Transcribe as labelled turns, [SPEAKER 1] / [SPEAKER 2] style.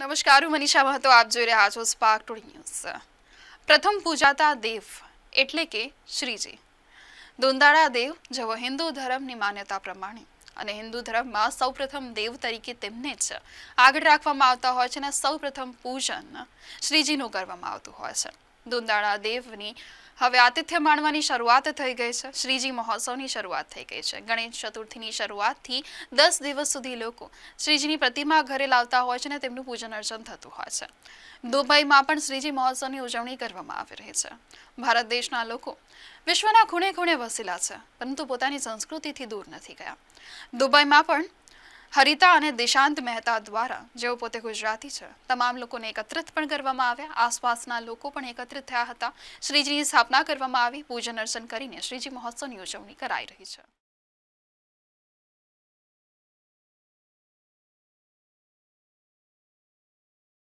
[SPEAKER 1] નમસ્કાર હું મનીષા મહતો આપ જોઈ રહ્યા છો સ્પાર્ક ટુ ન્યૂઝ પ્રથમ પૂજાતા દેવ એટલે કે શ્રીજી દોંદાળા દેવ જેવો હિન્દુ ધર્મની માન્યતા પ્રમાણે અને હિન્દુ ધર્મમાં સૌપ્રથમ દેવ તરીકે તેમને જ આગળ રાખવામાં આવતા હોય છે અને સૌપ્રથમ પૂજન શ્રીજીનું કરવામાં આવતું હોય છે દુંદાળા દેવની હવે આતિથ્ય માણવાની શરૂઆત થઈ ગઈ છે શ્રીજી મહોત્સવની શરૂઆત થઈ ગઈ છે ગણેશ ચતુર્થીની શરૂઆતથી દસ દિવસ સુધી લોકો શ્રીજીની પ્રતિમા ઘરે લાવતા હોય છે અને તેમનું પૂજન અર્ચન થતું હોય છે દુબઈમાં પણ શ્રીજી મહોત્સવની ઉજવણી કરવામાં આવી રહી છે ભારત દેશના લોકો વિશ્વના ખૂણે ખૂણે વસેલા છે પરંતુ પોતાની સંસ્કૃતિથી દૂર નથી ગયા દુબઈમાં પણ હરિતા અને દિશાંત મહેતા દ્વારા જેઓ પોતે ગુજરાતી છે તમામ લોકોને એકત્રિત પણ કરવામાં આવ્યા આસપાસના લોકો પણ એકત્રિત થયા હતા શ્રીજીની સ્થાપના કરવામાં આવી પૂજન અર્ચન કરીને શ્રીજી મહોત્સવની
[SPEAKER 2] ઉજવણી કરાઈ રહી છે